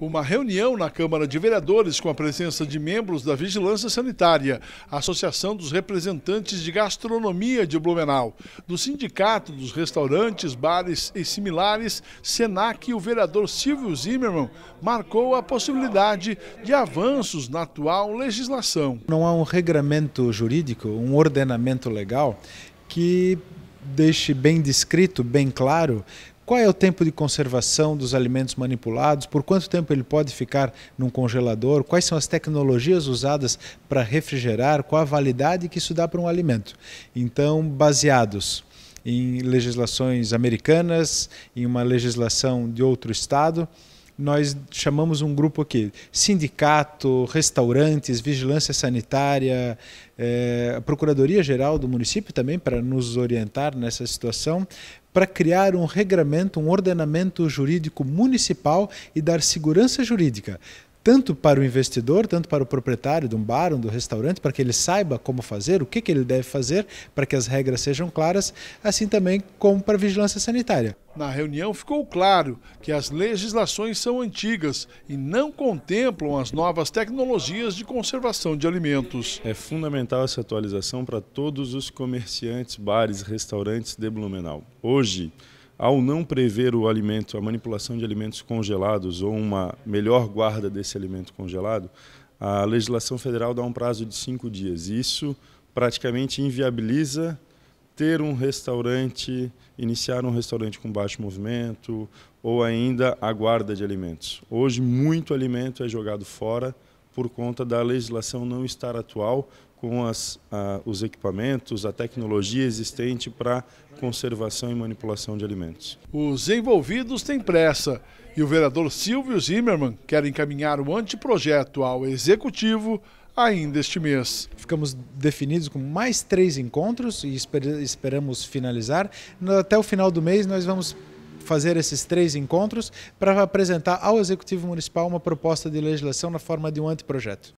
uma reunião na Câmara de Vereadores com a presença de membros da Vigilância Sanitária, Associação dos Representantes de Gastronomia de Blumenau, do Sindicato dos Restaurantes, Bares e Similares, SENAC e o vereador Silvio Zimmermann marcou a possibilidade de avanços na atual legislação. Não há um regramento jurídico, um ordenamento legal que deixe bem descrito, bem claro, qual é o tempo de conservação dos alimentos manipulados? Por quanto tempo ele pode ficar num congelador? Quais são as tecnologias usadas para refrigerar? Qual a validade que isso dá para um alimento? Então, baseados em legislações americanas, em uma legislação de outro estado, nós chamamos um grupo aqui: sindicato, restaurantes, vigilância sanitária, é, a Procuradoria-Geral do município também, para nos orientar nessa situação, para criar um regramento, um ordenamento jurídico municipal e dar segurança jurídica tanto para o investidor, tanto para o proprietário de um bar, ou um do restaurante, para que ele saiba como fazer, o que, que ele deve fazer, para que as regras sejam claras, assim também como para a vigilância sanitária. Na reunião ficou claro que as legislações são antigas e não contemplam as novas tecnologias de conservação de alimentos. É fundamental essa atualização para todos os comerciantes, bares, restaurantes de Blumenau. Hoje, ao não prever o alimento, a manipulação de alimentos congelados ou uma melhor guarda desse alimento congelado, a legislação federal dá um prazo de cinco dias. Isso praticamente inviabiliza ter um restaurante, iniciar um restaurante com baixo movimento ou ainda a guarda de alimentos. Hoje, muito alimento é jogado fora por conta da legislação não estar atual com as, os equipamentos, a tecnologia existente para conservação e manipulação de alimentos. Os envolvidos têm pressa e o vereador Silvio Zimmermann quer encaminhar o anteprojeto ao Executivo ainda este mês. Ficamos definidos com mais três encontros e esperamos finalizar. Até o final do mês, nós vamos fazer esses três encontros para apresentar ao Executivo Municipal uma proposta de legislação na forma de um anteprojeto.